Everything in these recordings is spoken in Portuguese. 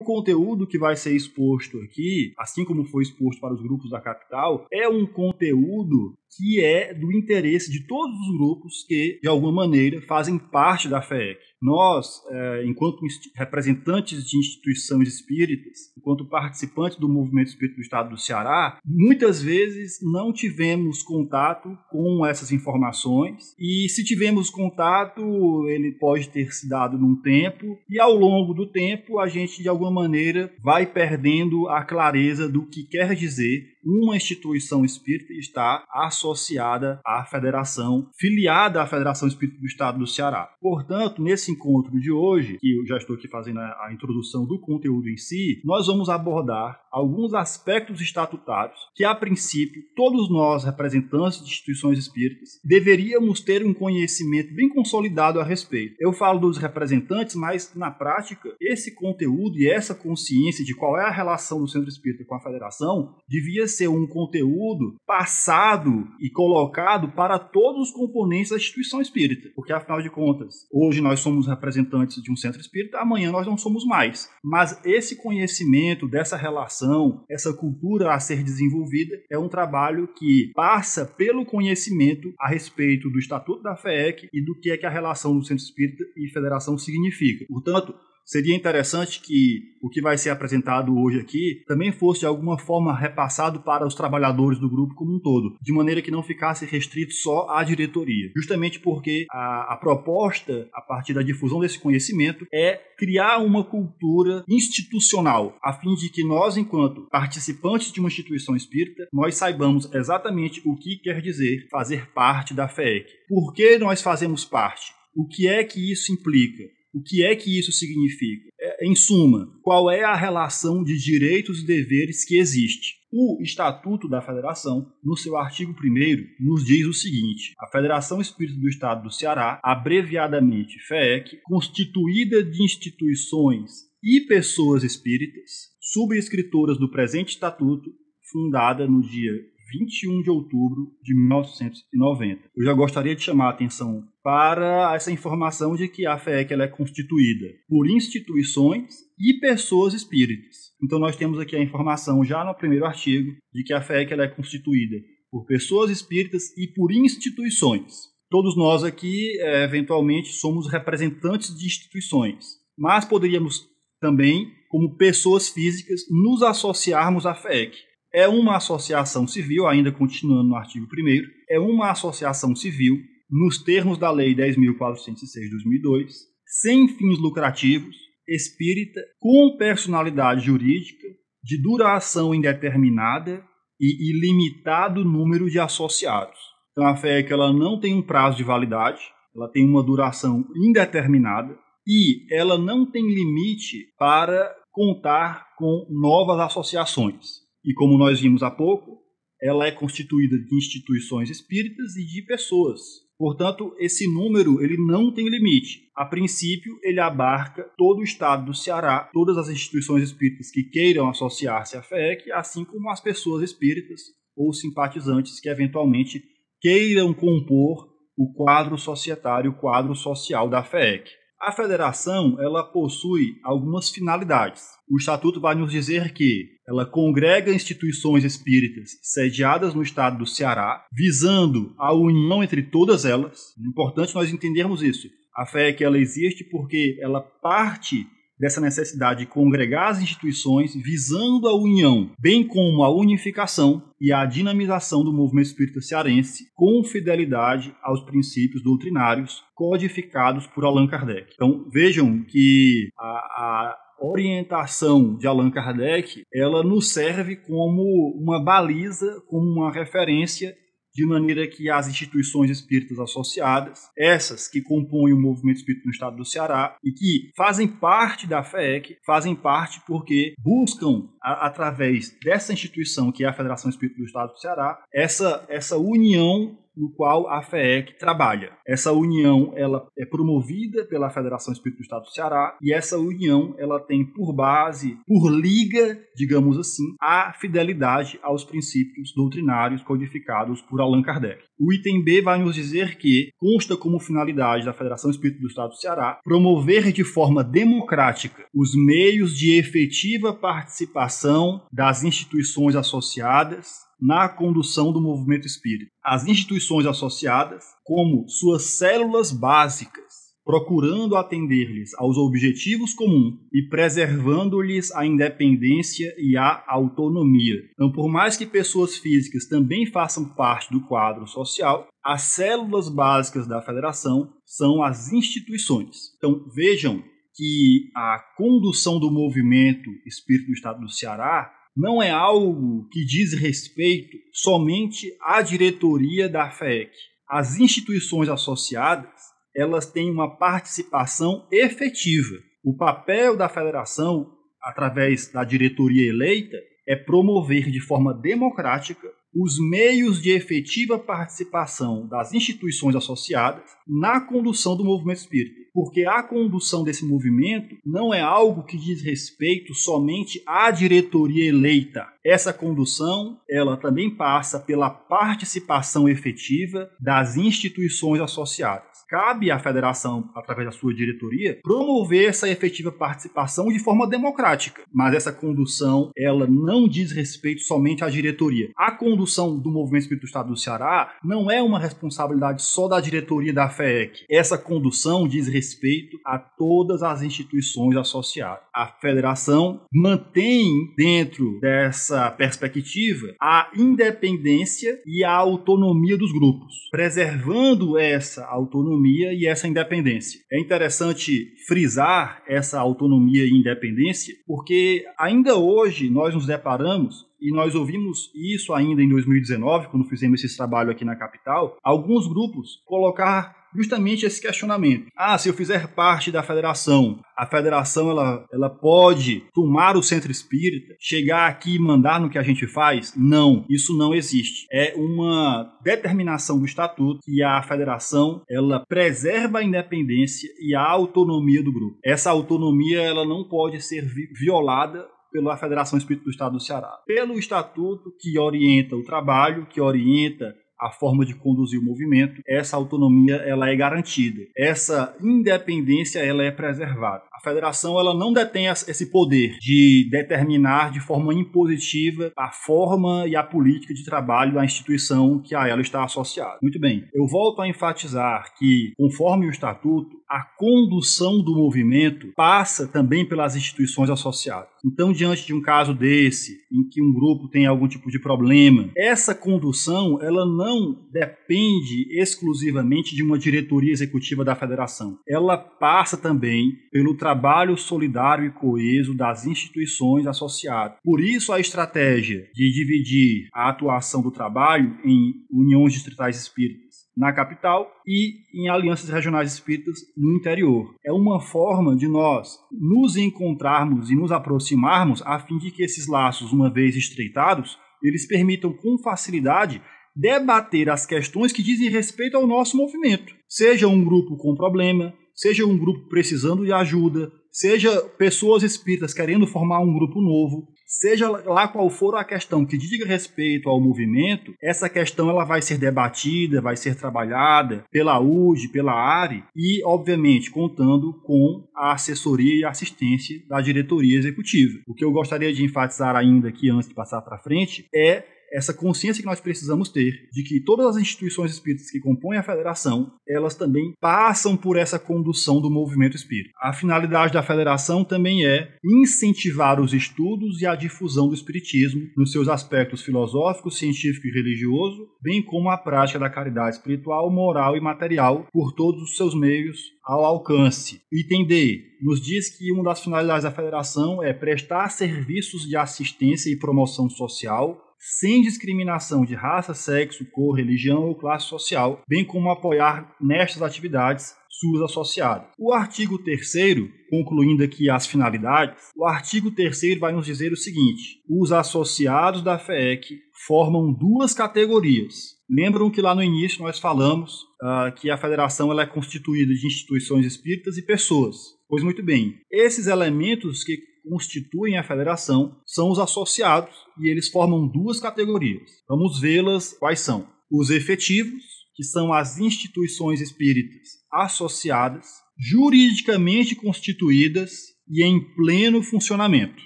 O conteúdo que vai ser exposto aqui, assim como foi exposto para os grupos da capital, é um conteúdo que é do interesse de todos os grupos que, de alguma maneira, fazem parte da FEEC. Nós, é, enquanto representantes de instituições espíritas, enquanto participantes do movimento espírita do Estado do Ceará, muitas vezes não tivemos contato com essas informações e se tivemos contato, ele pode ter se dado num tempo e ao longo do tempo a gente de alguma maneira vai perdendo a clareza do que quer dizer uma instituição espírita está associada à federação, filiada à Federação Espírita do Estado do Ceará. Portanto, nesse encontro de hoje, que eu já estou aqui fazendo a introdução do conteúdo em si, nós vamos abordar alguns aspectos estatutários que, a princípio, todos nós, representantes de instituições espíritas, deveríamos ter um conhecimento bem consolidado a respeito. Eu falo dos representantes, mas, na prática, esse conteúdo e essa consciência de qual é a relação do centro espírita com a federação devia ser um conteúdo passado e colocado para todos os componentes da instituição espírita, porque afinal de contas, hoje nós somos representantes de um centro espírita, amanhã nós não somos mais. Mas esse conhecimento dessa relação, essa cultura a ser desenvolvida, é um trabalho que passa pelo conhecimento a respeito do Estatuto da FEEC e do que é que a relação do centro espírita e federação significa. Portanto, Seria interessante que o que vai ser apresentado hoje aqui também fosse de alguma forma repassado para os trabalhadores do grupo como um todo, de maneira que não ficasse restrito só à diretoria. Justamente porque a, a proposta, a partir da difusão desse conhecimento, é criar uma cultura institucional, a fim de que nós, enquanto participantes de uma instituição espírita, nós saibamos exatamente o que quer dizer fazer parte da FEEC. Por que nós fazemos parte? O que é que isso implica? O que é que isso significa? É, em suma, qual é a relação de direitos e deveres que existe? O Estatuto da Federação, no seu artigo 1, nos diz o seguinte: a Federação Espírita do Estado do Ceará, abreviadamente FEEC, constituída de instituições e pessoas espíritas, subscritoras do presente estatuto, fundada no dia 21 de outubro de 1990. Eu já gostaria de chamar a atenção para essa informação de que a FEEC ela é constituída por instituições e pessoas espíritas. Então nós temos aqui a informação já no primeiro artigo de que a FEEC ela é constituída por pessoas espíritas e por instituições. Todos nós aqui, é, eventualmente, somos representantes de instituições, mas poderíamos também, como pessoas físicas, nos associarmos à FEEC é uma associação civil, ainda continuando no artigo 1, é uma associação civil, nos termos da Lei 10.406 de 2002, sem fins lucrativos, espírita, com personalidade jurídica, de duração indeterminada e ilimitado número de associados. Então a fé é que ela não tem um prazo de validade, ela tem uma duração indeterminada e ela não tem limite para contar com novas associações. E como nós vimos há pouco, ela é constituída de instituições espíritas e de pessoas. Portanto, esse número ele não tem limite. A princípio, ele abarca todo o estado do Ceará, todas as instituições espíritas que queiram associar-se à FEEC, assim como as pessoas espíritas ou simpatizantes que eventualmente queiram compor o quadro societário, o quadro social da FEEC. A federação, ela possui algumas finalidades. O estatuto vai nos dizer que ela congrega instituições espíritas sediadas no estado do Ceará, visando a união entre todas elas. É importante nós entendermos isso. A fé é que ela existe porque ela parte dessa necessidade de congregar as instituições visando a união, bem como a unificação e a dinamização do movimento espírita cearense com fidelidade aos princípios doutrinários codificados por Allan Kardec. Então vejam que a, a orientação de Allan Kardec, ela nos serve como uma baliza, como uma referência de maneira que as instituições espíritas associadas, essas que compõem o movimento espírita no estado do Ceará e que fazem parte da FEEC, fazem parte porque buscam, a, através dessa instituição que é a Federação Espírita do Estado do Ceará, essa, essa união no qual a FEEC trabalha. Essa união ela é promovida pela Federação Espírita do Estado do Ceará e essa união ela tem por base, por liga, digamos assim, a fidelidade aos princípios doutrinários codificados por Allan Kardec. O item B vai nos dizer que consta como finalidade da Federação Espírita do Estado do Ceará promover de forma democrática os meios de efetiva participação das instituições associadas na condução do movimento espírita. As instituições associadas, como suas células básicas, procurando atender-lhes aos objetivos comuns e preservando-lhes a independência e a autonomia. Então, por mais que pessoas físicas também façam parte do quadro social, as células básicas da federação são as instituições. Então, vejam que a condução do movimento Espírito do Estado do Ceará não é algo que diz respeito somente à diretoria da FEC. As instituições associadas, elas têm uma participação efetiva. O papel da federação, através da diretoria eleita, é promover de forma democrática os meios de efetiva participação das instituições associadas na condução do movimento espírita, porque a condução desse movimento não é algo que diz respeito somente à diretoria eleita, essa condução, ela também passa pela participação efetiva das instituições associadas. Cabe à federação, através da sua diretoria, promover essa efetiva participação de forma democrática, mas essa condução, ela não diz respeito somente à diretoria. A condução do Movimento Espírito do Estado do Ceará não é uma responsabilidade só da diretoria da FEEC. Essa condução diz respeito a todas as instituições associadas. A federação mantém dentro dessa essa perspectiva a independência e a autonomia dos grupos, preservando essa autonomia e essa independência. É interessante frisar essa autonomia e independência, porque ainda hoje nós nos deparamos e nós ouvimos isso ainda em 2019, quando fizemos esse trabalho aqui na capital, alguns grupos colocar justamente esse questionamento. Ah, se eu fizer parte da federação, a federação ela, ela pode tomar o centro espírita, chegar aqui e mandar no que a gente faz? Não, isso não existe. É uma determinação do estatuto que a federação ela preserva a independência e a autonomia do grupo. Essa autonomia ela não pode ser violada pela Federação Espírita do Estado do Ceará, pelo estatuto que orienta o trabalho, que orienta a forma de conduzir o movimento, essa autonomia ela é garantida, essa independência ela é preservada. A federação ela não detém esse poder de determinar de forma impositiva a forma e a política de trabalho da instituição que a ela está associada. Muito bem, eu volto a enfatizar que, conforme o estatuto, a condução do movimento passa também pelas instituições associadas. Então, diante de um caso desse, em que um grupo tem algum tipo de problema, essa condução, ela não depende exclusivamente de uma diretoria executiva da federação. Ela passa também pelo trabalho solidário e coeso das instituições associadas. Por isso, a estratégia de dividir a atuação do trabalho em uniões distritais espíritas na capital e em alianças regionais espíritas no interior. É uma forma de nós nos encontrarmos e nos aproximarmos a fim de que esses laços, uma vez estreitados, eles permitam com facilidade debater as questões que dizem respeito ao nosso movimento. Seja um grupo com problema, seja um grupo precisando de ajuda, seja pessoas espíritas querendo formar um grupo novo. Seja lá qual for a questão que diga respeito ao movimento, essa questão ela vai ser debatida, vai ser trabalhada pela UGE, pela ARE e, obviamente, contando com a assessoria e assistência da diretoria executiva. O que eu gostaria de enfatizar ainda aqui antes de passar para frente é essa consciência que nós precisamos ter de que todas as instituições espíritas que compõem a federação, elas também passam por essa condução do movimento espírita. A finalidade da federação também é incentivar os estudos e a difusão do espiritismo nos seus aspectos filosófico, científico e religioso, bem como a prática da caridade espiritual, moral e material por todos os seus meios ao alcance. Item D nos diz que uma das finalidades da federação é prestar serviços de assistência e promoção social sem discriminação de raça, sexo, cor, religião ou classe social, bem como apoiar nestas atividades seus associados. O artigo 3 concluindo aqui as finalidades, o artigo 3 vai nos dizer o seguinte: os associados da FEEC formam duas categorias. Lembram que lá no início nós falamos uh, que a federação ela é constituída de instituições espíritas e pessoas. Pois muito bem, esses elementos que constituem a federação são os associados e eles formam duas categorias. Vamos vê-las quais são. Os efetivos, que são as instituições espíritas associadas, juridicamente constituídas e em pleno funcionamento.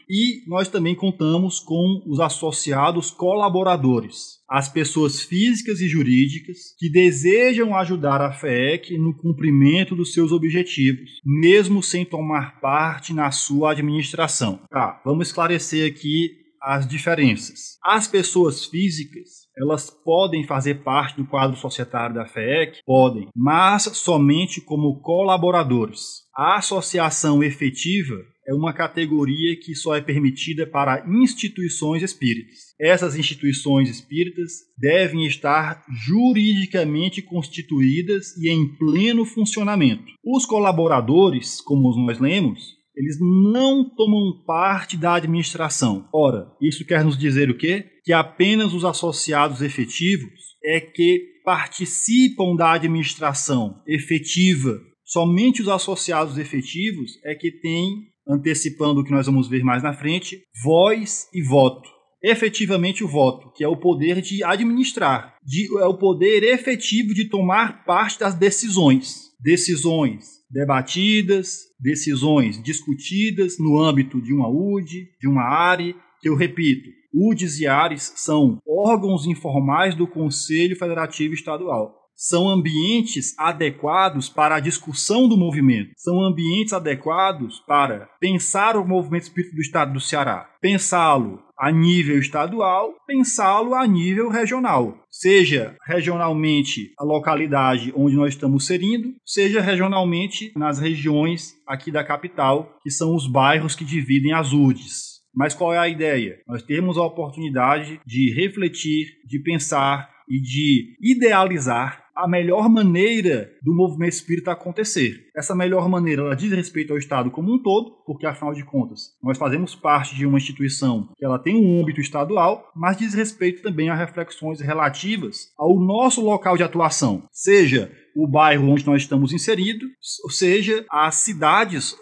E nós também contamos com os associados colaboradores, as pessoas físicas e jurídicas que desejam ajudar a FEEC no cumprimento dos seus objetivos, mesmo sem tomar parte na sua administração. Tá, vamos esclarecer aqui as diferenças. As pessoas físicas elas podem fazer parte do quadro societário da FEEC? Podem, mas somente como colaboradores. A associação efetiva é uma categoria que só é permitida para instituições espíritas. Essas instituições espíritas devem estar juridicamente constituídas e em pleno funcionamento. Os colaboradores, como nós lemos, eles não tomam parte da administração. Ora, isso quer nos dizer o quê? Que apenas os associados efetivos é que participam da administração efetiva. Somente os associados efetivos é que têm, antecipando o que nós vamos ver mais na frente, voz e voto efetivamente o voto, que é o poder de administrar, de, é o poder efetivo de tomar parte das decisões. Decisões debatidas, decisões discutidas no âmbito de uma UD, de uma ARE, que eu repito, UDs e ARES são órgãos informais do Conselho Federativo Estadual são ambientes adequados para a discussão do movimento, são ambientes adequados para pensar o movimento espírita do Estado do Ceará, pensá-lo a nível estadual, pensá-lo a nível regional, seja regionalmente a localidade onde nós estamos serindo, seja regionalmente nas regiões aqui da capital, que são os bairros que dividem as UDES. Mas qual é a ideia? Nós temos a oportunidade de refletir, de pensar e de idealizar a melhor maneira do movimento espírita acontecer. Essa melhor maneira ela diz respeito ao Estado como um todo, porque afinal de contas nós fazemos parte de uma instituição que ela tem um âmbito estadual, mas diz respeito também a reflexões relativas ao nosso local de atuação, seja o bairro onde nós estamos inseridos, ou seja, as cidades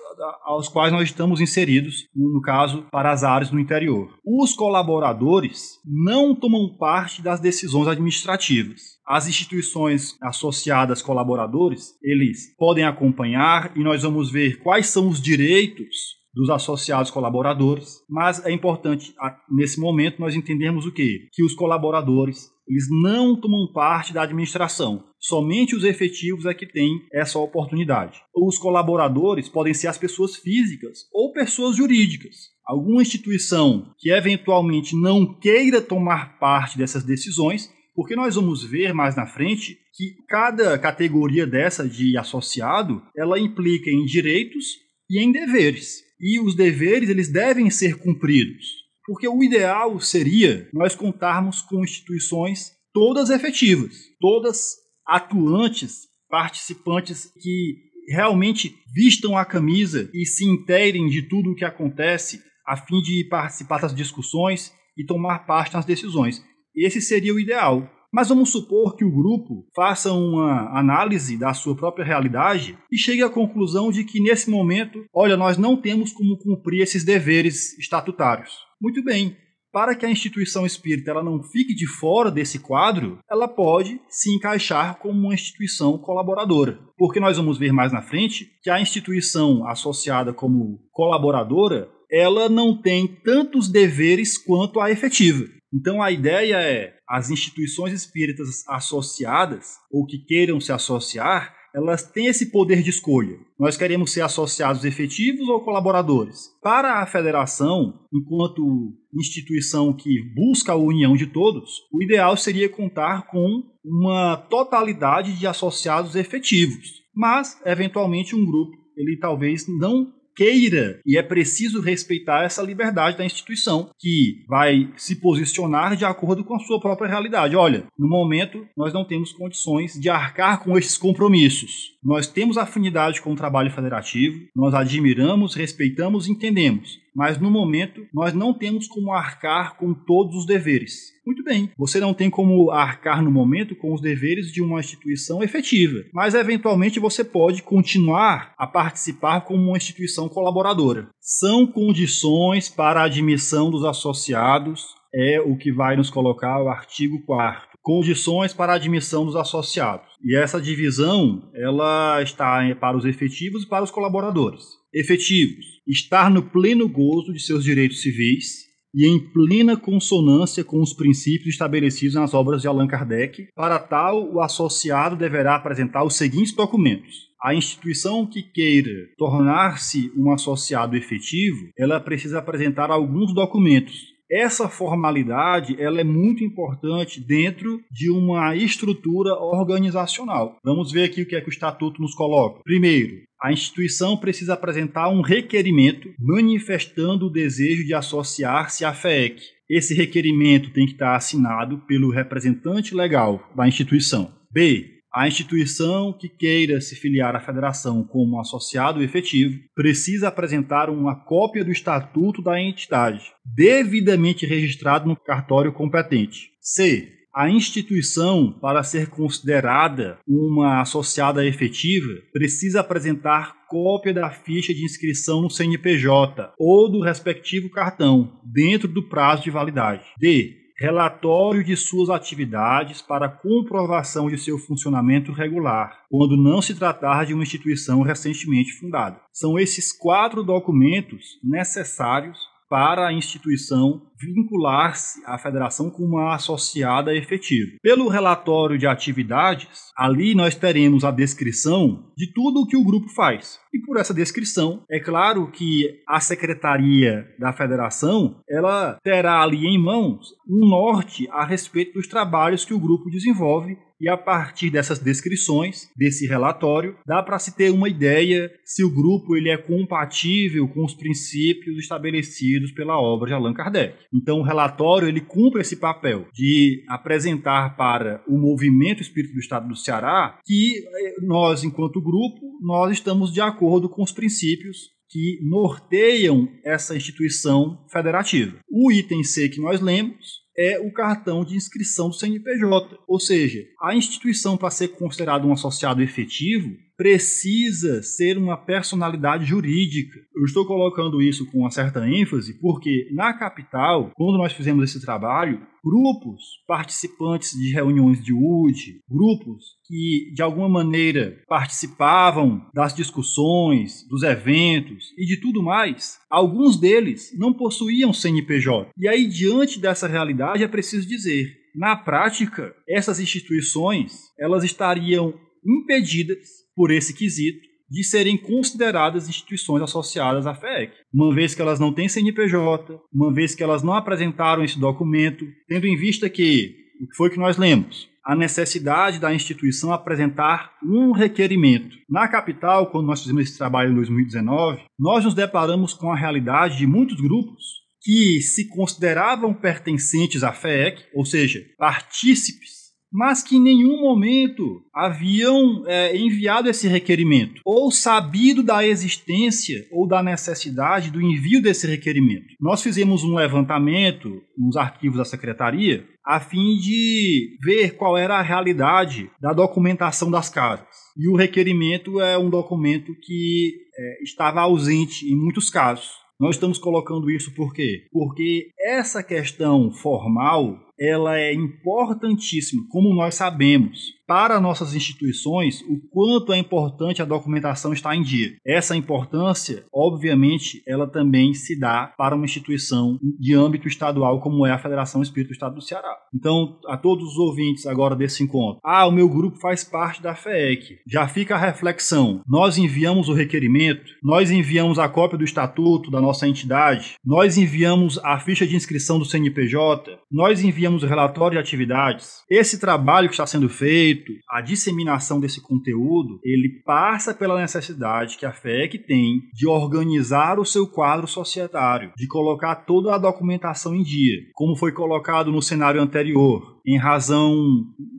aos quais nós estamos inseridos, no caso, para as áreas do interior. Os colaboradores não tomam parte das decisões administrativas. As instituições associadas colaboradores, eles podem acompanhar e nós vamos ver quais são os direitos dos associados colaboradores, mas é importante nesse momento nós entendermos o que que os colaboradores eles não tomam parte da administração. Somente os efetivos é que têm essa oportunidade. Os colaboradores podem ser as pessoas físicas ou pessoas jurídicas. Alguma instituição que eventualmente não queira tomar parte dessas decisões, porque nós vamos ver mais na frente que cada categoria dessa de associado, ela implica em direitos e em deveres e os deveres eles devem ser cumpridos. Porque o ideal seria nós contarmos com instituições todas efetivas, todas atuantes, participantes que realmente vistam a camisa e se inteirem de tudo o que acontece a fim de participar das discussões e tomar parte nas decisões. Esse seria o ideal. Mas vamos supor que o grupo faça uma análise da sua própria realidade e chegue à conclusão de que, nesse momento, olha, nós não temos como cumprir esses deveres estatutários. Muito bem, para que a instituição espírita ela não fique de fora desse quadro, ela pode se encaixar como uma instituição colaboradora. Porque nós vamos ver mais na frente que a instituição associada como colaboradora, ela não tem tantos deveres quanto a efetiva. Então a ideia é as instituições espíritas associadas ou que queiram se associar, elas têm esse poder de escolha. Nós queremos ser associados efetivos ou colaboradores. Para a federação, enquanto instituição que busca a união de todos, o ideal seria contar com uma totalidade de associados efetivos, mas eventualmente um grupo ele talvez não queira, e é preciso respeitar essa liberdade da instituição, que vai se posicionar de acordo com a sua própria realidade. Olha, no momento nós não temos condições de arcar com esses compromissos. Nós temos afinidade com o trabalho federativo, nós admiramos, respeitamos e entendemos mas no momento nós não temos como arcar com todos os deveres. Muito bem, você não tem como arcar no momento com os deveres de uma instituição efetiva, mas eventualmente você pode continuar a participar como uma instituição colaboradora. São condições para a admissão dos associados, é o que vai nos colocar o artigo 4 condições para a admissão dos associados. E essa divisão, ela está para os efetivos e para os colaboradores efetivos, estar no pleno gozo de seus direitos civis e em plena consonância com os princípios estabelecidos nas obras de Allan Kardec. Para tal, o associado deverá apresentar os seguintes documentos. A instituição que queira tornar-se um associado efetivo, ela precisa apresentar alguns documentos. Essa formalidade ela é muito importante dentro de uma estrutura organizacional. Vamos ver aqui o que é que o estatuto nos coloca. Primeiro, a instituição precisa apresentar um requerimento manifestando o desejo de associar-se à FEEC. Esse requerimento tem que estar assinado pelo representante legal da instituição. B. A instituição que queira se filiar à federação como associado efetivo precisa apresentar uma cópia do estatuto da entidade, devidamente registrado no cartório competente. C. A instituição, para ser considerada uma associada efetiva, precisa apresentar cópia da ficha de inscrição no CNPJ ou do respectivo cartão, dentro do prazo de validade. D. Relatório de suas atividades para comprovação de seu funcionamento regular, quando não se tratar de uma instituição recentemente fundada. São esses quatro documentos necessários para a instituição vincular-se à federação como uma associada efetiva. Pelo relatório de atividades, ali nós teremos a descrição de tudo o que o grupo faz. E por essa descrição, é claro que a secretaria da federação, ela terá ali em mãos um norte a respeito dos trabalhos que o grupo desenvolve e a partir dessas descrições, desse relatório, dá para se ter uma ideia se o grupo ele é compatível com os princípios estabelecidos pela obra de Allan Kardec. Então o relatório ele cumpre esse papel de apresentar para o movimento espírito do estado do Ceará que eh, nós, enquanto grupo, nós estamos de acordo com os princípios que norteiam essa instituição federativa. O item C que nós lemos é o cartão de inscrição do CNPJ. Ou seja, a instituição, para ser considerada um associado efetivo, precisa ser uma personalidade jurídica. Eu estou colocando isso com uma certa ênfase porque na capital, quando nós fizemos esse trabalho, grupos participantes de reuniões de UD, grupos que de alguma maneira participavam das discussões, dos eventos e de tudo mais, alguns deles não possuíam CNPJ. E aí, diante dessa realidade, é preciso dizer, na prática, essas instituições elas estariam impedidas por esse quesito de serem consideradas instituições associadas à FEEC, uma vez que elas não têm CNPJ, uma vez que elas não apresentaram esse documento, tendo em vista que, o que foi que nós lemos? A necessidade da instituição apresentar um requerimento. Na capital, quando nós fizemos esse trabalho em 2019, nós nos deparamos com a realidade de muitos grupos que se consideravam pertencentes à FEEC, ou seja, partícipes mas que em nenhum momento haviam é, enviado esse requerimento, ou sabido da existência ou da necessidade do envio desse requerimento. Nós fizemos um levantamento nos arquivos da secretaria a fim de ver qual era a realidade da documentação das casas. E o requerimento é um documento que é, estava ausente em muitos casos. Nós estamos colocando isso por quê? Porque essa questão formal, ela é importantíssima, como nós sabemos para nossas instituições o quanto é importante a documentação estar em dia. Essa importância, obviamente, ela também se dá para uma instituição de âmbito estadual como é a Federação Espírita do Estado do Ceará. Então, a todos os ouvintes agora desse encontro, ah, o meu grupo faz parte da FEEC. Já fica a reflexão. Nós enviamos o requerimento, nós enviamos a cópia do estatuto da nossa entidade, nós enviamos a ficha de inscrição do CNPJ, nós enviamos o relatório de atividades. Esse trabalho que está sendo feito a disseminação desse conteúdo, ele passa pela necessidade que a FEC tem de organizar o seu quadro societário, de colocar toda a documentação em dia, como foi colocado no cenário anterior em razão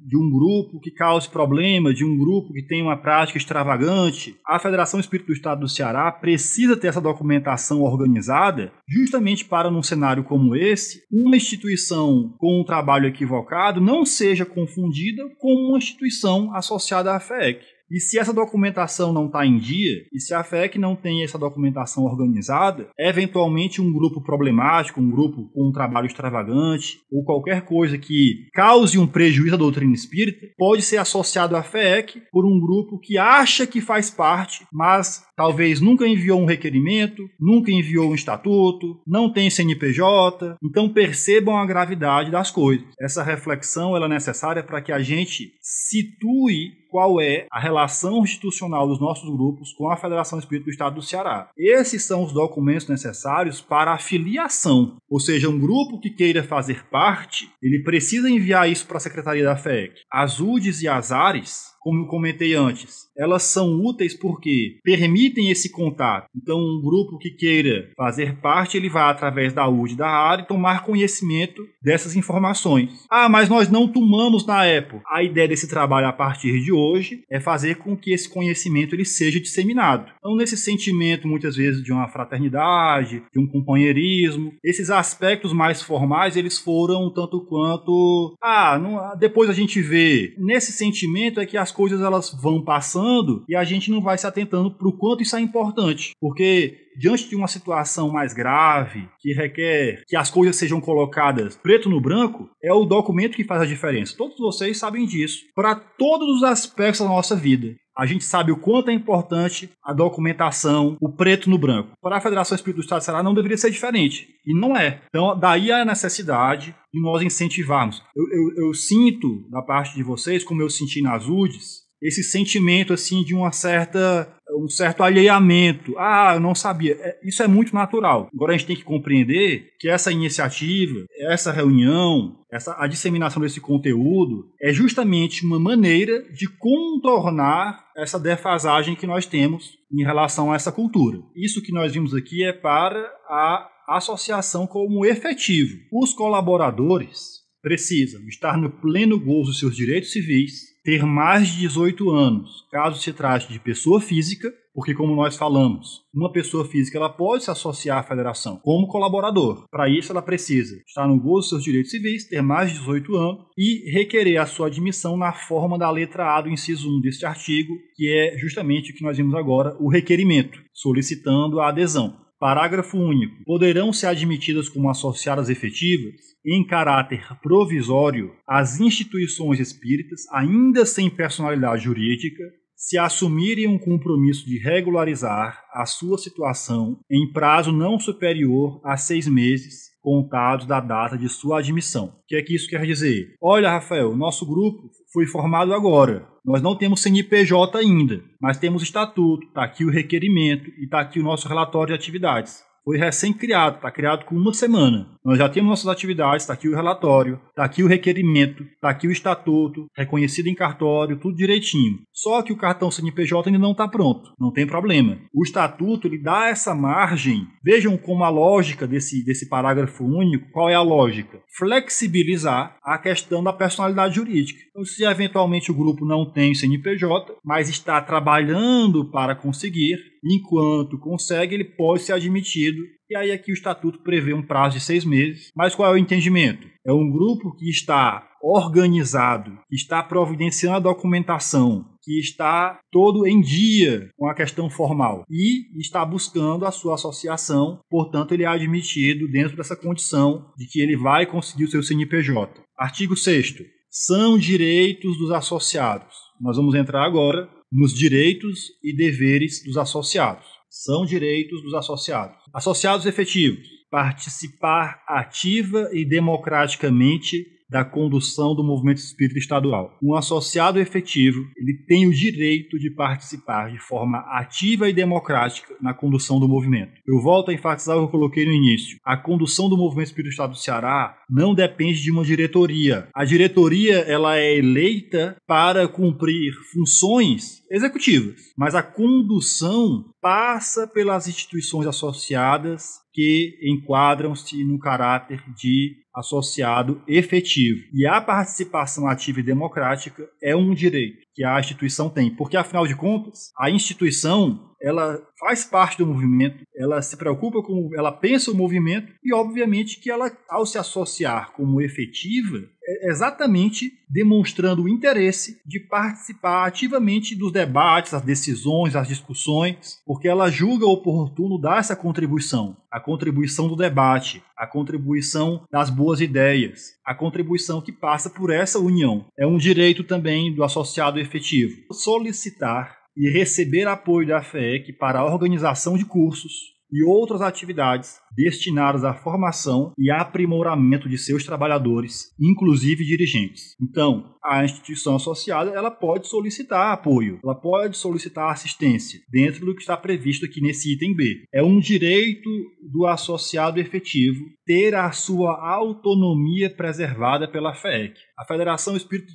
de um grupo que cause problema, de um grupo que tem uma prática extravagante. A Federação Espírita do Estado do Ceará precisa ter essa documentação organizada, justamente para, num cenário como esse, uma instituição com um trabalho equivocado não seja confundida com uma instituição associada à FEEC. E se essa documentação não está em dia, e se a FEC não tem essa documentação organizada, eventualmente um grupo problemático, um grupo com um trabalho extravagante, ou qualquer coisa que cause um prejuízo à doutrina espírita, pode ser associado à FEC por um grupo que acha que faz parte, mas talvez nunca enviou um requerimento, nunca enviou um estatuto, não tem CNPJ. Então percebam a gravidade das coisas. Essa reflexão ela é necessária para que a gente situe qual é a relação institucional dos nossos grupos com a Federação Espírita do Estado do Ceará. Esses são os documentos necessários para a filiação, ou seja, um grupo que queira fazer parte, ele precisa enviar isso para a Secretaria da FEEC. As UDES e as ARES como eu comentei antes, elas são úteis porque permitem esse contato. Então, um grupo que queira fazer parte, ele vai através da UD da área tomar conhecimento dessas informações. Ah, mas nós não tomamos na Apple. A ideia desse trabalho a partir de hoje é fazer com que esse conhecimento ele seja disseminado. Então, nesse sentimento muitas vezes de uma fraternidade, de um companheirismo, esses aspectos mais formais eles foram tanto quanto ah, não, depois a gente vê. Nesse sentimento é que as coisas elas vão passando e a gente não vai se atentando pro quanto isso é importante. Porque diante de uma situação mais grave, que requer que as coisas sejam colocadas preto no branco, é o documento que faz a diferença. Todos vocês sabem disso. Para todos os aspectos da nossa vida. A gente sabe o quanto é importante a documentação, o preto no branco. Para a Federação Espírita do Estado de Ceará não deveria ser diferente. E não é. Então, daí a necessidade de nós incentivarmos. Eu, eu, eu sinto da parte de vocês, como eu senti nas UDES, esse sentimento assim de uma certa um certo alheamento. Ah, eu não sabia. É, isso é muito natural. Agora a gente tem que compreender que essa iniciativa, essa reunião, essa a disseminação desse conteúdo é justamente uma maneira de contornar essa defasagem que nós temos em relação a essa cultura. Isso que nós vimos aqui é para a associação como efetivo. Os colaboradores precisam estar no pleno gozo dos seus direitos civis ter mais de 18 anos, caso se trate de pessoa física, porque como nós falamos, uma pessoa física ela pode se associar à federação como colaborador. Para isso ela precisa estar no gozo dos seus direitos civis, ter mais de 18 anos e requerer a sua admissão na forma da letra A do inciso 1 deste artigo, que é justamente o que nós vimos agora, o requerimento, solicitando a adesão. Parágrafo único. Poderão ser admitidas como associadas efetivas, em caráter provisório, as instituições espíritas, ainda sem personalidade jurídica, se assumirem um compromisso de regularizar a sua situação em prazo não superior a seis meses contados da data de sua admissão. O que é que isso quer dizer? Olha, Rafael, nosso grupo foi formado agora. Nós não temos CNPJ ainda, mas temos estatuto, está aqui o requerimento e está aqui o nosso relatório de atividades. Foi recém-criado, está criado com uma semana. Nós já temos nossas atividades, está aqui o relatório, está aqui o requerimento, está aqui o estatuto, reconhecido em cartório, tudo direitinho. Só que o cartão CNPJ ainda não está pronto, não tem problema. O estatuto ele dá essa margem. Vejam como a lógica desse, desse parágrafo único, qual é a lógica? Flexibilizar a questão da personalidade jurídica. Então, se eventualmente o grupo não tem CNPJ, mas está trabalhando para conseguir, enquanto consegue, ele pode ser admitido e aí aqui o estatuto prevê um prazo de seis meses. Mas qual é o entendimento? É um grupo que está organizado, que está providenciando a documentação, que está todo em dia com a questão formal e está buscando a sua associação, portanto, ele é admitido dentro dessa condição de que ele vai conseguir o seu CNPJ. Artigo 6. São direitos dos associados. Nós vamos entrar agora nos direitos e deveres dos associados. São direitos dos associados. Associados efetivos. Participar ativa e democraticamente da condução do movimento espírita estadual. Um associado efetivo, ele tem o direito de participar de forma ativa e democrática na condução do movimento. Eu volto a enfatizar o que eu coloquei no início. A condução do movimento espírita do Estado do Ceará não depende de uma diretoria. A diretoria, ela é eleita para cumprir funções executivas, mas a condução passa pelas instituições associadas que enquadram-se no caráter de associado efetivo. E a participação ativa e democrática é um direito que a instituição tem, porque afinal de contas, a instituição ela faz parte do movimento, ela se preocupa com, ela pensa o movimento e obviamente que ela ao se associar como efetiva, é exatamente demonstrando o interesse de participar ativamente dos debates, das decisões, das discussões, porque ela julga oportuno dar essa contribuição, a contribuição do debate, a contribuição das boas ideias, a contribuição que passa por essa união. É um direito também do associado efetivo. Solicitar e receber apoio da FEEC para a organização de cursos, e outras atividades destinadas à formação e aprimoramento de seus trabalhadores, inclusive dirigentes. Então, a instituição associada ela pode solicitar apoio, ela pode solicitar assistência dentro do que está previsto aqui nesse item B. É um direito do associado efetivo ter a sua autonomia preservada pela FEC. A Federação Espírita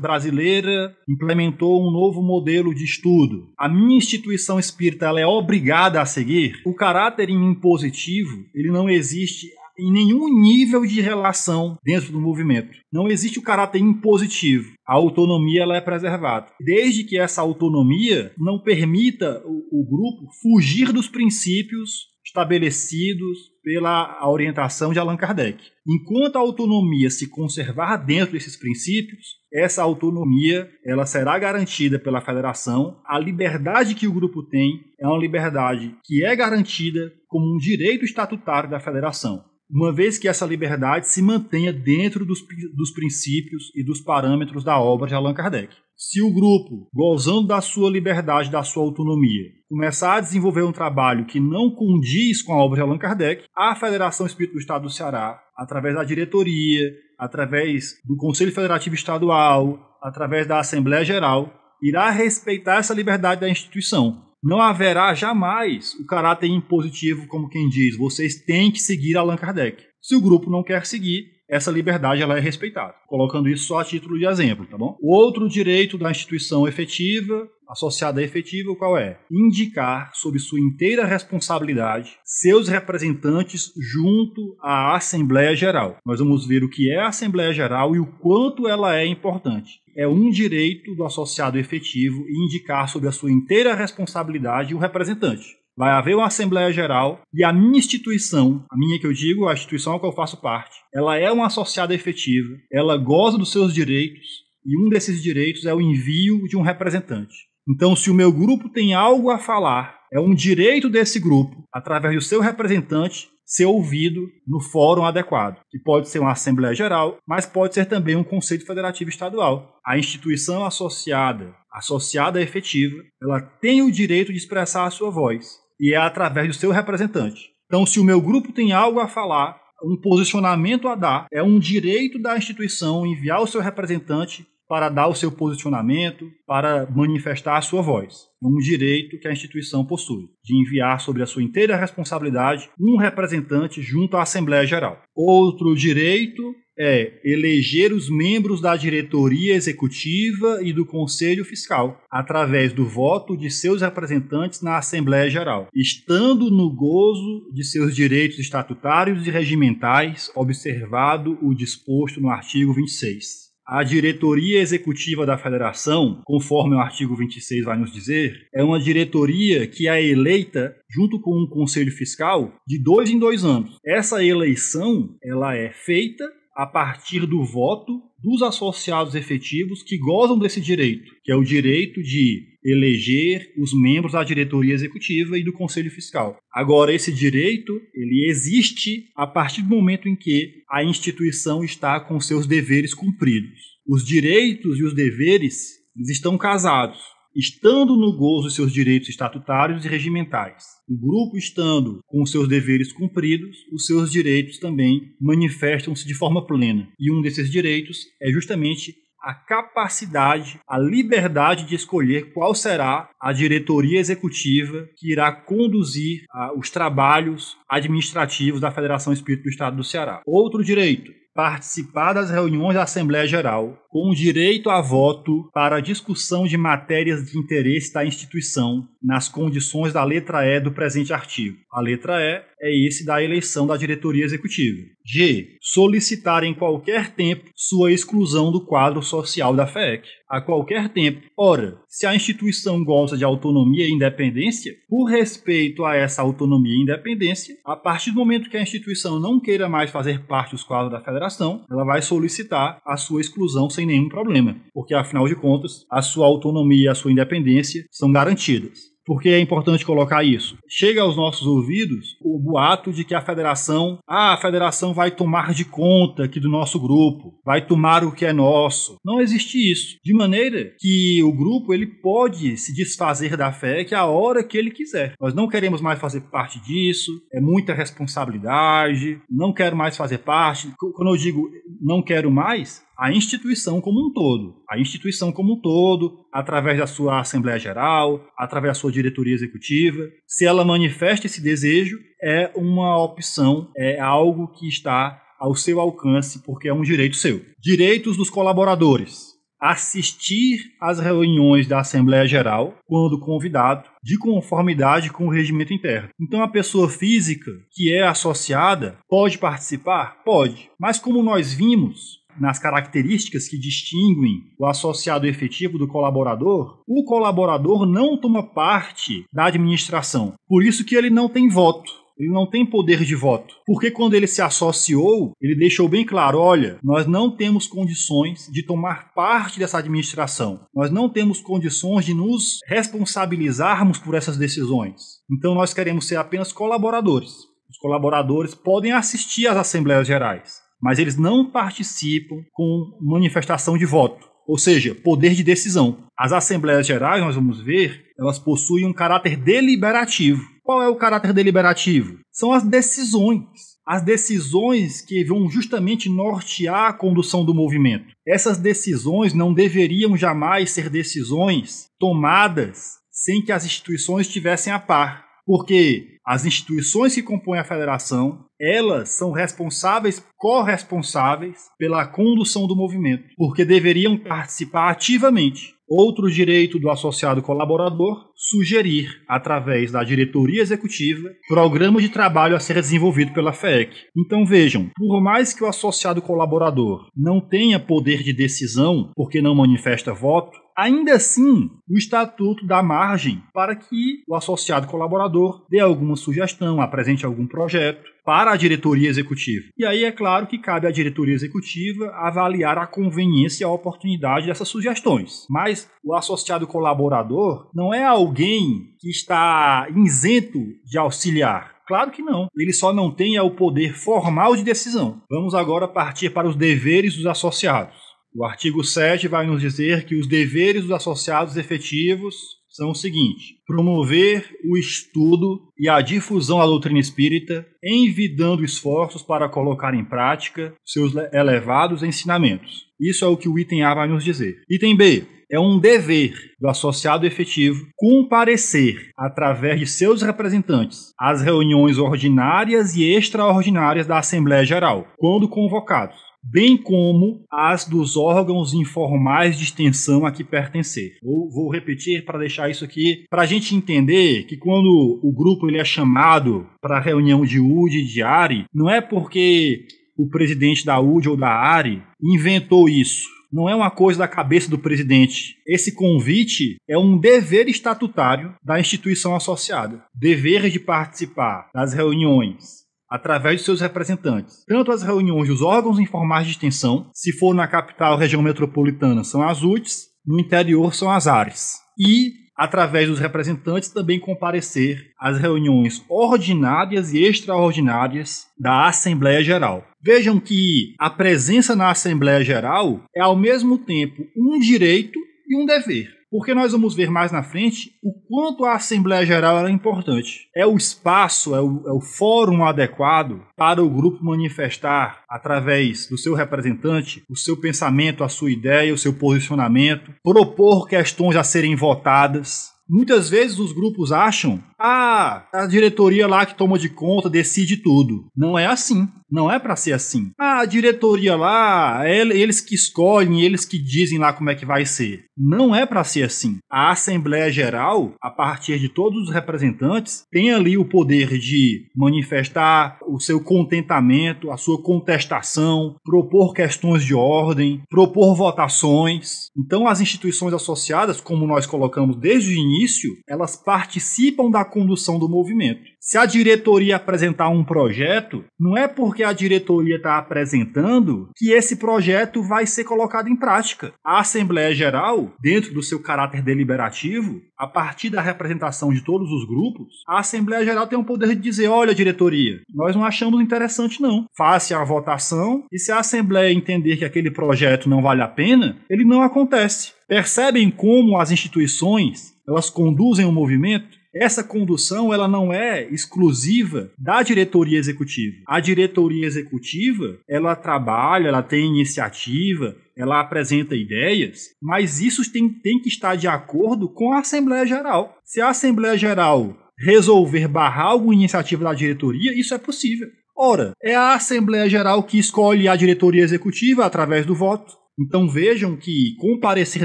Brasileira implementou um novo modelo de estudo. A minha instituição espírita ela é obrigada a seguir. O caráter impositivo ele não existe em nenhum nível de relação dentro do movimento. Não existe o caráter impositivo. A autonomia ela é preservada. Desde que essa autonomia não permita o, o grupo fugir dos princípios estabelecidos pela orientação de Allan Kardec. Enquanto a autonomia se conservar dentro desses princípios, essa autonomia ela será garantida pela federação. A liberdade que o grupo tem é uma liberdade que é garantida como um direito estatutário da federação uma vez que essa liberdade se mantenha dentro dos, dos princípios e dos parâmetros da obra de Allan Kardec. Se o grupo, gozando da sua liberdade, da sua autonomia, começar a desenvolver um trabalho que não condiz com a obra de Allan Kardec, a Federação Espírita do Estado do Ceará, através da diretoria, através do Conselho Federativo Estadual, através da Assembleia Geral, irá respeitar essa liberdade da instituição. Não haverá jamais o caráter impositivo, como quem diz, vocês têm que seguir Allan Kardec. Se o grupo não quer seguir, essa liberdade ela é respeitada. Colocando isso só a título de exemplo, tá bom? Outro direito da instituição efetiva, associada à efetiva, qual é? Indicar, sob sua inteira responsabilidade, seus representantes junto à Assembleia Geral. Nós vamos ver o que é a Assembleia Geral e o quanto ela é importante. É um direito do associado efetivo indicar, sob a sua inteira responsabilidade, o representante vai haver uma Assembleia Geral e a minha instituição, a minha que eu digo, a instituição a qual eu faço parte, ela é uma associada efetiva, ela goza dos seus direitos e um desses direitos é o envio de um representante. Então, se o meu grupo tem algo a falar, é um direito desse grupo, através do seu representante, ser ouvido no fórum adequado, que pode ser uma Assembleia Geral, mas pode ser também um Conselho Federativo Estadual. A instituição associada, associada efetiva, ela tem o direito de expressar a sua voz e é através do seu representante. Então, se o meu grupo tem algo a falar, um posicionamento a dar, é um direito da instituição enviar o seu representante para dar o seu posicionamento, para manifestar a sua voz. É um direito que a instituição possui, de enviar sobre a sua inteira responsabilidade um representante junto à Assembleia Geral. Outro direito é eleger os membros da diretoria executiva e do conselho fiscal, através do voto de seus representantes na Assembleia Geral, estando no gozo de seus direitos estatutários e regimentais, observado o disposto no artigo 26. A diretoria executiva da federação, conforme o artigo 26 vai nos dizer, é uma diretoria que é eleita junto com um conselho fiscal de dois em dois anos. Essa eleição ela é feita a partir do voto dos associados efetivos que gozam desse direito, que é o direito de eleger os membros da diretoria executiva e do conselho fiscal. Agora, esse direito, ele existe a partir do momento em que a instituição está com seus deveres cumpridos. Os direitos e os deveres estão casados estando no gozo dos seus direitos estatutários e regimentais. O grupo estando com seus deveres cumpridos, os seus direitos também manifestam-se de forma plena. E um desses direitos é justamente a capacidade, a liberdade de escolher qual será a diretoria executiva que irá conduzir ah, os trabalhos administrativos da Federação Espírita do Estado do Ceará. Outro direito, participar das reuniões da Assembleia Geral com direito a voto para discussão de matérias de interesse da instituição nas condições da letra E do presente artigo. A letra E é esse da eleição da diretoria executiva. G. Solicitar em qualquer tempo sua exclusão do quadro social da FEC. A qualquer tempo. Ora, se a instituição gosta de autonomia e independência, por respeito a essa autonomia e independência, a partir do momento que a instituição não queira mais fazer parte dos quadros da federação, ela vai solicitar a sua exclusão sem nenhum problema, porque afinal de contas, a sua autonomia e a sua independência são garantidas. Por que é importante colocar isso? Chega aos nossos ouvidos o boato de que a federação, ah, a federação vai tomar de conta aqui do nosso grupo, vai tomar o que é nosso. Não existe isso. De maneira que o grupo ele pode se desfazer da fé que a hora que ele quiser. Nós não queremos mais fazer parte disso, é muita responsabilidade, não quero mais fazer parte. Quando eu digo não quero mais, a instituição como um todo. A instituição como um todo, através da sua Assembleia Geral, através da sua diretoria executiva, se ela manifesta esse desejo, é uma opção, é algo que está ao seu alcance, porque é um direito seu. Direitos dos colaboradores assistir às reuniões da Assembleia Geral, quando convidado, de conformidade com o regimento interno. Então, a pessoa física que é associada pode participar? Pode. Mas, como nós vimos, nas características que distinguem o associado efetivo do colaborador, o colaborador não toma parte da administração. Por isso que ele não tem voto. Ele não tem poder de voto. Porque quando ele se associou, ele deixou bem claro: olha, nós não temos condições de tomar parte dessa administração. Nós não temos condições de nos responsabilizarmos por essas decisões. Então nós queremos ser apenas colaboradores. Os colaboradores podem assistir às assembleias gerais, mas eles não participam com manifestação de voto, ou seja, poder de decisão. As assembleias gerais, nós vamos ver, elas possuem um caráter deliberativo. Qual é o caráter deliberativo? São as decisões. As decisões que vão justamente nortear a condução do movimento. Essas decisões não deveriam jamais ser decisões tomadas sem que as instituições estivessem a par. Porque as instituições que compõem a federação, elas são responsáveis, corresponsáveis pela condução do movimento, porque deveriam participar ativamente. Outro direito do associado colaborador, sugerir, através da diretoria executiva, programa de trabalho a ser desenvolvido pela FEC. Então vejam, por mais que o associado colaborador não tenha poder de decisão, porque não manifesta voto, ainda assim o estatuto dá margem para que o associado colaborador dê alguma sugestão, apresente algum projeto para a diretoria executiva. E aí é claro que cabe à diretoria executiva avaliar a conveniência e a oportunidade dessas sugestões. Mas o associado colaborador não é alguém que está isento de auxiliar. Claro que não. Ele só não tem o poder formal de decisão. Vamos agora partir para os deveres dos associados. O artigo 7 vai nos dizer que os deveres dos associados efetivos são o seguinte: promover o estudo e a difusão da doutrina espírita, envidando esforços para colocar em prática seus elevados ensinamentos. Isso é o que o item A vai nos dizer. Item B. É um dever do associado efetivo comparecer, através de seus representantes, às reuniões ordinárias e extraordinárias da Assembleia Geral, quando convocados bem como as dos órgãos informais de extensão a que pertencer. Vou, vou repetir para deixar isso aqui para a gente entender que quando o grupo ele é chamado para a reunião de UD e de ARI, não é porque o presidente da UD ou da ARI inventou isso não é uma coisa da cabeça do presidente. Esse convite é um dever estatutário da instituição associada. Dever de participar das reuniões através de seus representantes. Tanto as reuniões dos órgãos informais de extensão, se for na capital região metropolitana, são as UTs, no interior são as ARES. E, através dos representantes, também comparecer às reuniões ordinárias e extraordinárias da Assembleia Geral. Vejam que a presença na Assembleia Geral é, ao mesmo tempo, um direito e um dever porque nós vamos ver mais na frente o quanto a Assembleia Geral era é importante. É o espaço, é o, é o fórum adequado para o grupo manifestar, através do seu representante, o seu pensamento, a sua ideia, o seu posicionamento, propor questões a serem votadas, Muitas vezes os grupos acham, ah, a diretoria lá que toma de conta decide tudo. Não é assim. Não é para ser assim. Ah, a diretoria lá, eles que escolhem, eles que dizem lá como é que vai ser. Não é para ser assim. A Assembleia Geral, a partir de todos os representantes, tem ali o poder de manifestar o seu contentamento, a sua contestação, propor questões de ordem, propor votações. Então, as instituições associadas, como nós colocamos desde o início, início, elas participam da condução do movimento. Se a diretoria apresentar um projeto, não é porque a diretoria está apresentando que esse projeto vai ser colocado em prática. A Assembleia Geral, dentro do seu caráter deliberativo, a partir da representação de todos os grupos, a Assembleia Geral tem o poder de dizer: olha, diretoria, nós não achamos interessante, não. Faça a votação e se a Assembleia entender que aquele projeto não vale a pena, ele não acontece. Percebem como as instituições elas conduzem o um movimento, essa condução ela não é exclusiva da diretoria executiva. A diretoria executiva, ela trabalha, ela tem iniciativa, ela apresenta ideias, mas isso tem, tem que estar de acordo com a Assembleia Geral. Se a Assembleia Geral resolver barrar alguma iniciativa da diretoria, isso é possível. Ora, é a Assembleia Geral que escolhe a diretoria executiva através do voto. Então vejam que comparecer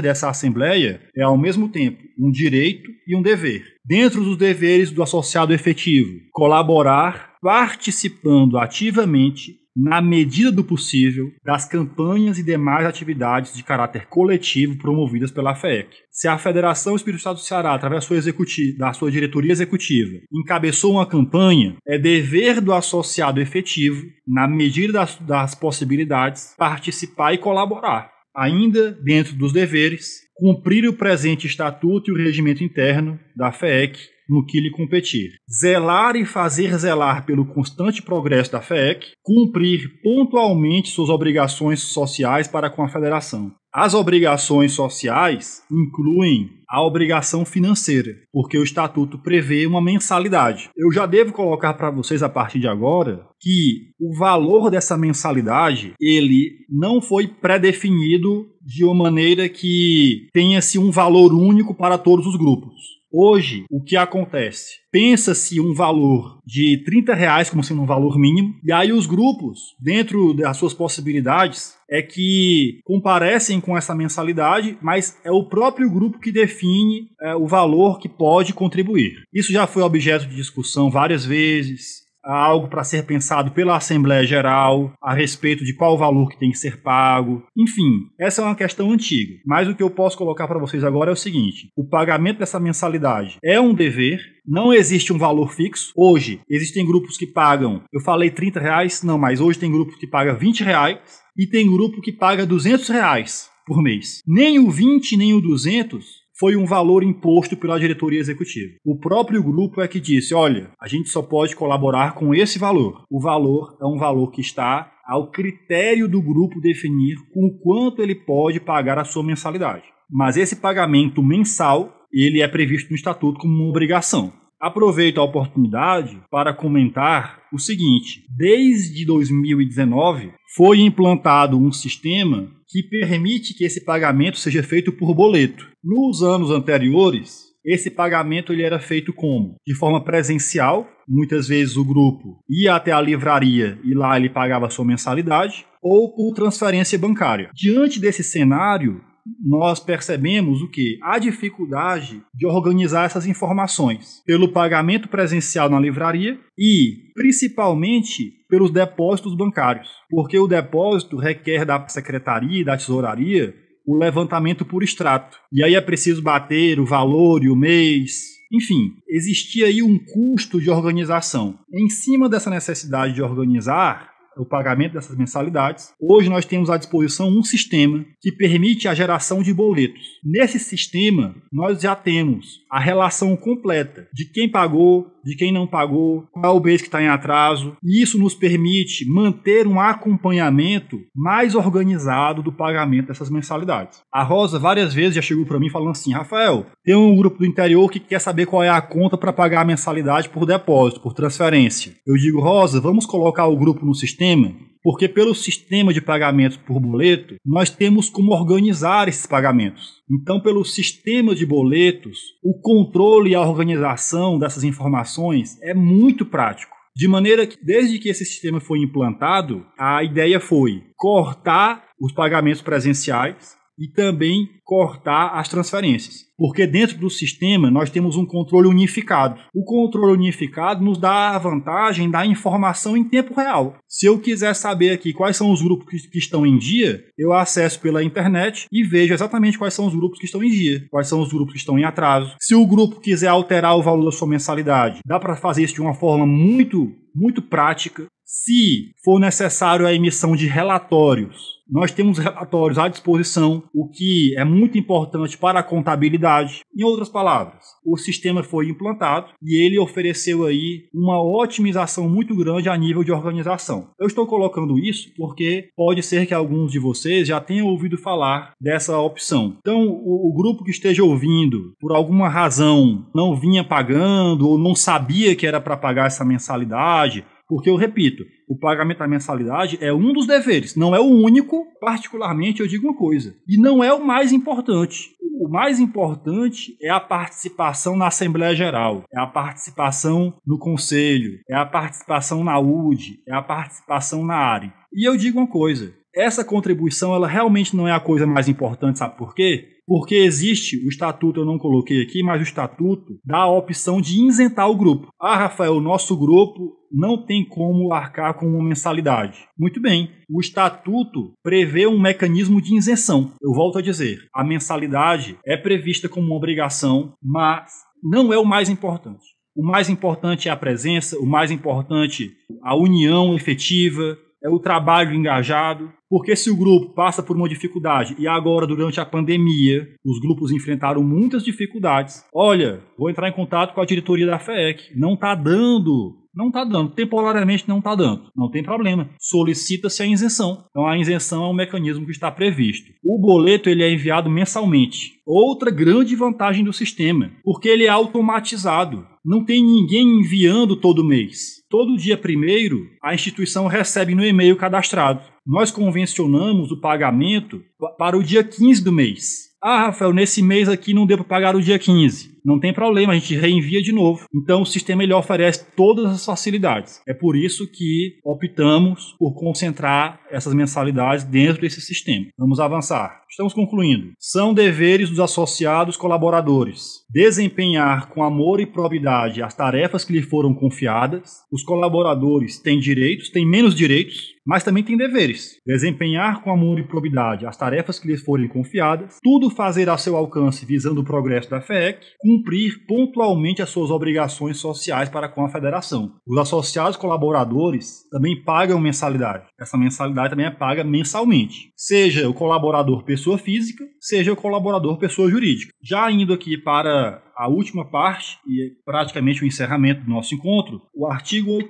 dessa Assembleia é ao mesmo tempo um direito e um dever. Dentro dos deveres do associado efetivo, colaborar participando ativamente na medida do possível, das campanhas e demais atividades de caráter coletivo promovidas pela FEEC. Se a Federação Espírito Santo do Ceará, através da sua, da sua diretoria executiva, encabeçou uma campanha, é dever do associado efetivo, na medida das, das possibilidades, participar e colaborar. Ainda dentro dos deveres, cumprir o presente estatuto e o regimento interno da FEEC no que lhe competir. Zelar e fazer zelar pelo constante progresso da FEEC, cumprir pontualmente suas obrigações sociais para com a federação. As obrigações sociais incluem a obrigação financeira, porque o estatuto prevê uma mensalidade. Eu já devo colocar para vocês a partir de agora que o valor dessa mensalidade, ele não foi pré-definido de uma maneira que tenha-se um valor único para todos os grupos. Hoje, o que acontece? Pensa-se um valor de 30 reais como sendo um valor mínimo, e aí os grupos, dentro das suas possibilidades, é que comparecem com essa mensalidade, mas é o próprio grupo que define é, o valor que pode contribuir. Isso já foi objeto de discussão várias vezes, algo para ser pensado pela Assembleia Geral a respeito de qual valor que tem que ser pago. Enfim, essa é uma questão antiga. Mas o que eu posso colocar para vocês agora é o seguinte: o pagamento dessa mensalidade é um dever, não existe um valor fixo. Hoje, existem grupos que pagam, eu falei 30 reais, não, mas hoje tem grupo que paga 20 reais e tem grupo que paga 200 reais por mês. Nem o 20, nem o 200 foi um valor imposto pela diretoria executiva. O próprio grupo é que disse: olha, a gente só pode colaborar com esse valor. O valor é um valor que está ao critério do grupo definir com o quanto ele pode pagar a sua mensalidade. Mas esse pagamento mensal ele é previsto no estatuto como uma obrigação. Aproveito a oportunidade para comentar o seguinte: desde 2019 foi implantado um sistema que permite que esse pagamento seja feito por boleto. Nos anos anteriores, esse pagamento ele era feito como? De forma presencial, muitas vezes o grupo ia até a livraria e lá ele pagava sua mensalidade, ou por transferência bancária. Diante desse cenário, nós percebemos o que? A dificuldade de organizar essas informações pelo pagamento presencial na livraria e, principalmente, pelos depósitos bancários, porque o depósito requer da secretaria e da tesouraria o levantamento por extrato. E aí é preciso bater o valor e o mês, enfim, existia aí um custo de organização. Em cima dessa necessidade de organizar, o pagamento dessas mensalidades. Hoje nós temos à disposição um sistema que permite a geração de boletos. Nesse sistema, nós já temos a relação completa de quem pagou, de quem não pagou, qual é o mês que está em atraso. E isso nos permite manter um acompanhamento mais organizado do pagamento dessas mensalidades. A Rosa várias vezes já chegou para mim falando assim: Rafael, tem um grupo do interior que quer saber qual é a conta para pagar a mensalidade por depósito, por transferência. Eu digo, Rosa, vamos colocar o grupo no sistema porque pelo sistema de pagamentos por boleto, nós temos como organizar esses pagamentos. Então, pelo sistema de boletos, o controle e a organização dessas informações é muito prático. De maneira que, desde que esse sistema foi implantado, a ideia foi cortar os pagamentos presenciais, e também cortar as transferências. Porque dentro do sistema nós temos um controle unificado. O controle unificado nos dá a vantagem da informação em tempo real. Se eu quiser saber aqui quais são os grupos que estão em dia, eu acesso pela internet e vejo exatamente quais são os grupos que estão em dia, quais são os grupos que estão em atraso. Se o grupo quiser alterar o valor da sua mensalidade, dá para fazer isso de uma forma muito muito prática. Se for necessário a emissão de relatórios, nós temos relatórios à disposição, o que é muito importante para a contabilidade. Em outras palavras, o sistema foi implantado e ele ofereceu aí uma otimização muito grande a nível de organização. Eu estou colocando isso porque pode ser que alguns de vocês já tenham ouvido falar dessa opção. Então, o, o grupo que esteja ouvindo, por alguma razão, não vinha pagando ou não sabia que era para pagar essa mensalidade porque eu repito, o pagamento da mensalidade é um dos deveres, não é o único. Particularmente, eu digo uma coisa, e não é o mais importante. O mais importante é a participação na Assembleia Geral, é a participação no Conselho, é a participação na UD, é a participação na ARE. E eu digo uma coisa: essa contribuição ela realmente não é a coisa mais importante, sabe por quê? Porque existe o estatuto, eu não coloquei aqui, mas o estatuto dá a opção de isentar o grupo. Ah, Rafael, o nosso grupo não tem como arcar com uma mensalidade. Muito bem, o estatuto prevê um mecanismo de isenção. Eu volto a dizer, a mensalidade é prevista como uma obrigação, mas não é o mais importante. O mais importante é a presença, o mais importante a união efetiva, é o trabalho engajado. Porque se o grupo passa por uma dificuldade e agora durante a pandemia os grupos enfrentaram muitas dificuldades, olha, vou entrar em contato com a diretoria da FEEC, não está dando não está dando, temporariamente não está dando, não tem problema. Solicita-se a isenção. Então a isenção é um mecanismo que está previsto. O boleto ele é enviado mensalmente. Outra grande vantagem do sistema, porque ele é automatizado. Não tem ninguém enviando todo mês. Todo dia primeiro, a instituição recebe no e-mail cadastrado nós convencionamos o pagamento para o dia 15 do mês. Ah, Rafael, nesse mês aqui não deu para pagar o dia 15 não tem problema, a gente reenvia de novo. Então o sistema ele oferece todas as facilidades. É por isso que optamos por concentrar essas mensalidades dentro desse sistema. Vamos avançar. Estamos concluindo. São deveres dos associados colaboradores desempenhar com amor e probidade as tarefas que lhe foram confiadas. Os colaboradores têm direitos, têm menos direitos, mas também têm deveres. Desempenhar com amor e probidade as tarefas que lhes forem confiadas, tudo fazer a seu alcance visando o progresso da FEEC, cumprir pontualmente as suas obrigações sociais para com a federação. Os associados colaboradores também pagam mensalidade. Essa mensalidade também é paga mensalmente, seja o colaborador pessoa física, seja o colaborador pessoa jurídica. Já indo aqui para a última parte e é praticamente o encerramento do nosso encontro, o artigo 8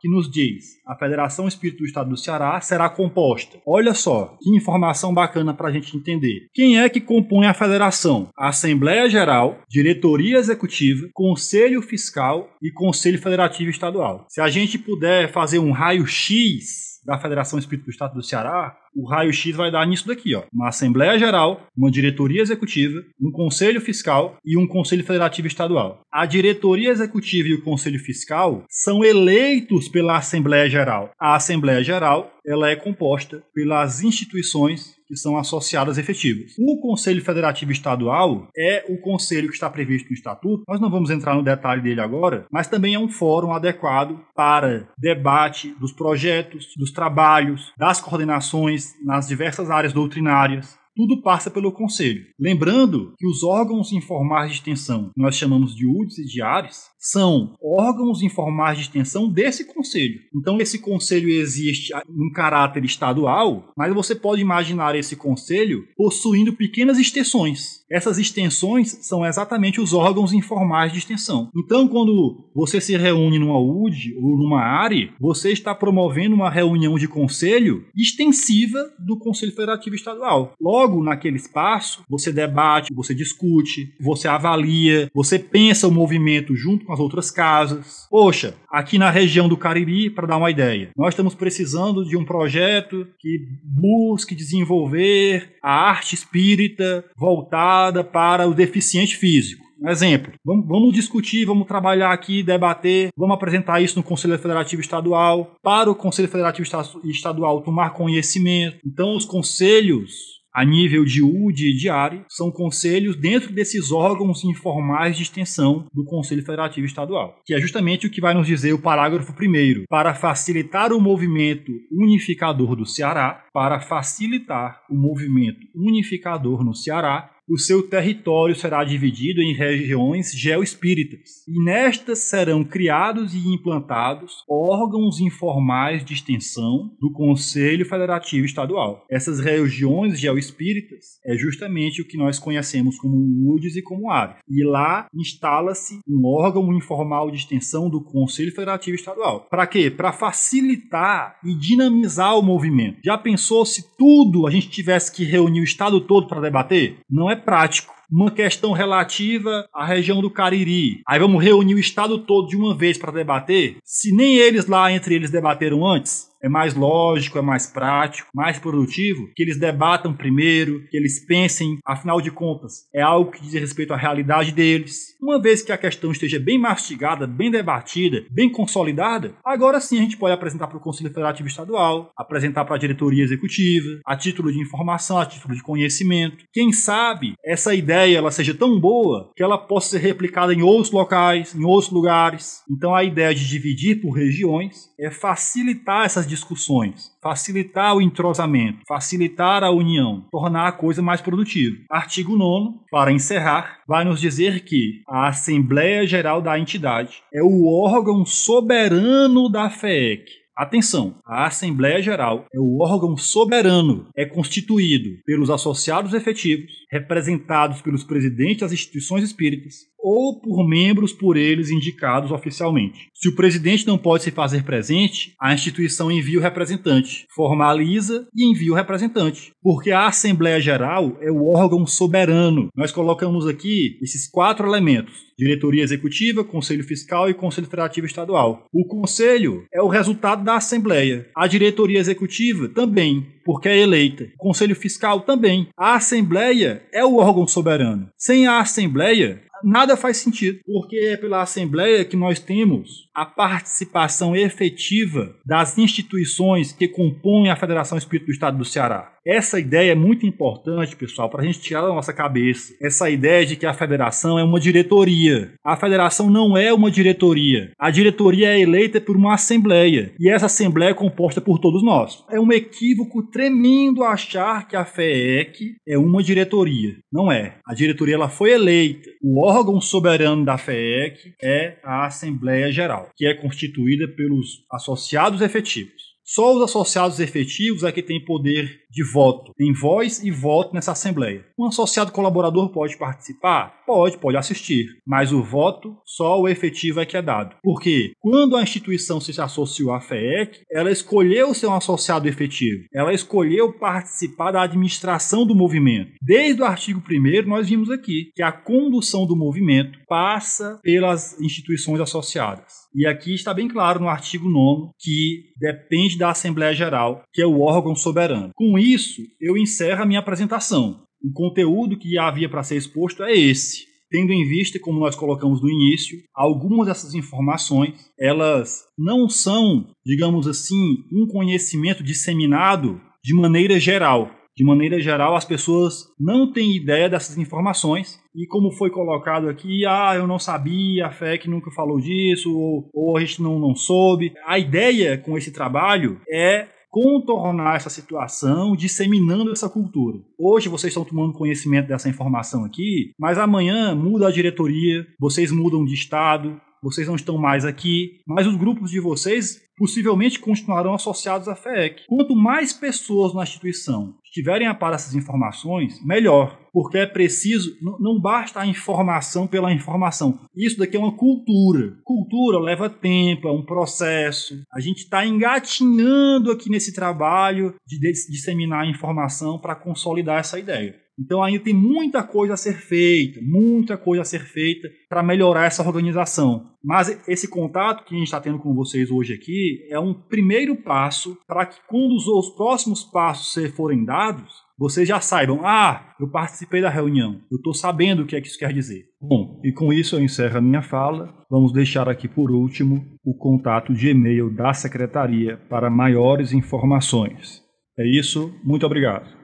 que nos diz: a Federação Espírita do Estado do Ceará será composta. Olha só, que informação bacana para a gente entender. Quem é que compõe a federação? A Assembleia Geral, Diretoria Executiva, Conselho Fiscal e Conselho Federativo Estadual. Se a gente puder fazer um raio-x da Federação Espírita do Estado do Ceará, o raio-x vai dar nisso daqui, ó. Uma Assembleia Geral, uma diretoria executiva, um conselho fiscal e um conselho federativo estadual. A diretoria executiva e o conselho fiscal são eleitos pela Assembleia Geral. A Assembleia Geral ela é composta pelas instituições que são associadas efetivas. O Conselho Federativo Estadual é o conselho que está previsto no estatuto. Nós não vamos entrar no detalhe dele agora, mas também é um fórum adequado para debate dos projetos, dos trabalhos, das coordenações nas diversas áreas doutrinárias, tudo passa pelo conselho. Lembrando que os órgãos informais de extensão, nós chamamos de UDS e de ARES, são órgãos informais de extensão desse conselho. Então, esse conselho existe num caráter estadual, mas você pode imaginar esse conselho possuindo pequenas extensões. Essas extensões são exatamente os órgãos informais de extensão. Então, quando você se reúne numa UD ou numa ARE, você está promovendo uma reunião de conselho extensiva do Conselho Federativo Estadual. Logo, naquele espaço, você debate, você discute, você avalia, você pensa o movimento junto com as outras casas. Poxa, aqui na região do Cariri, para dar uma ideia, nós estamos precisando de um projeto que busque desenvolver a arte espírita voltada para o deficiente físico. Um exemplo, vamos, vamos, discutir, vamos trabalhar aqui, debater, vamos apresentar isso no Conselho Federativo Estadual, para o Conselho Federativo Estadual tomar conhecimento. Então, os conselhos a nível de UD e de ARE, são conselhos dentro desses órgãos informais de extensão do Conselho Federativo Estadual, que é justamente o que vai nos dizer o parágrafo primeiro. Para facilitar o movimento unificador do Ceará, para facilitar o movimento unificador no Ceará, o seu território será dividido em regiões geoespíritas, e nestas serão criados e implantados órgãos informais de extensão do Conselho Federativo Estadual. Essas regiões geoespíritas é justamente o que nós conhecemos como UDES e como ARES. E lá instala-se um órgão informal de extensão do Conselho Federativo Estadual. Para quê? Para facilitar e dinamizar o movimento. Já pensou se tudo a gente tivesse que reunir o Estado todo para debater? Não é é prático uma questão relativa à região do Cariri. Aí vamos reunir o estado todo de uma vez para debater. Se nem eles lá entre eles debateram antes, é mais lógico, é mais prático, mais produtivo que eles debatam primeiro, que eles pensem, afinal de contas, é algo que diz respeito à realidade deles. Uma vez que a questão esteja bem mastigada, bem debatida, bem consolidada, agora sim a gente pode apresentar para o Conselho Federativo Estadual, apresentar para a diretoria executiva, a título de informação, a título de conhecimento. Quem sabe essa ideia ideia ela seja tão boa que ela possa ser replicada em outros locais, em outros lugares. Então a ideia de dividir por regiões é facilitar essas discussões, facilitar o entrosamento, facilitar a união, tornar a coisa mais produtiva. Artigo 9, para encerrar, vai nos dizer que a Assembleia Geral da entidade é o órgão soberano da FEEC Atenção, a Assembleia Geral é o órgão soberano, é constituído pelos associados efetivos, representados pelos presidentes das instituições espíritas, ou por membros por eles indicados oficialmente. Se o presidente não pode se fazer presente, a instituição envia o representante, formaliza e envia o representante. Porque a Assembleia Geral é o órgão soberano. Nós colocamos aqui esses quatro elementos: diretoria executiva, conselho fiscal e conselho federativo estadual. O conselho é o resultado da Assembleia. A diretoria executiva também, porque é eleita. O conselho fiscal também. A Assembleia é o órgão soberano. Sem a Assembleia, nada faz sentido, porque é pela Assembleia que nós temos a participação efetiva das instituições que compõem a Federação Espírita do Estado do Ceará. Essa ideia é muito importante, pessoal, para a gente tirar da nossa cabeça. Essa ideia de que a federação é uma diretoria. A federação não é uma diretoria. A diretoria é eleita por uma assembleia. E essa assembleia é composta por todos nós. É um equívoco tremendo achar que a FEEC é uma diretoria. Não é. A diretoria ela foi eleita. O órgão soberano da FEEC é a Assembleia Geral que é constituída pelos associados efetivos. Só os associados efetivos é que têm poder de voto. Tem voz e voto nessa Assembleia. Um associado colaborador pode participar? Pode, pode assistir. Mas o voto, só o efetivo é que é dado. Porque quando a instituição se associou à FEEC, ela escolheu ser um associado efetivo. Ela escolheu participar da administração do movimento. Desde o artigo 1 nós vimos aqui que a condução do movimento passa pelas instituições associadas. E aqui está bem claro no artigo 9 que depende da Assembleia Geral, que é o órgão soberano. Com isso, eu encerro a minha apresentação. O conteúdo que havia para ser exposto é esse. Tendo em vista, como nós colocamos no início, algumas dessas informações, elas não são, digamos assim, um conhecimento disseminado de maneira geral. De maneira geral, as pessoas não têm ideia dessas informações. E como foi colocado aqui, ah, eu não sabia, a FEC é nunca falou disso, ou, ou a gente não, não soube. A ideia com esse trabalho é contornar essa situação disseminando essa cultura. Hoje vocês estão tomando conhecimento dessa informação aqui, mas amanhã muda a diretoria, vocês mudam de estado, vocês não estão mais aqui, mas os grupos de vocês possivelmente continuarão associados à FEEC. Quanto mais pessoas na instituição tiverem a par dessas informações, melhor, porque é preciso, não basta a informação pela informação. Isso daqui é uma cultura. Cultura leva tempo, é um processo. A gente está engatinhando aqui nesse trabalho de disseminar a informação para consolidar essa ideia. Então ainda tem muita coisa a ser feita, muita coisa a ser feita para melhorar essa organização. Mas esse contato que a gente está tendo com vocês hoje aqui é um primeiro passo para que quando os, próximos passos forem dados, vocês já saibam, ah, eu participei da reunião, eu estou sabendo o que é que isso quer dizer. Bom, e com isso eu encerro a minha fala. Vamos deixar aqui por último o contato de e-mail da secretaria para maiores informações. É isso, muito obrigado.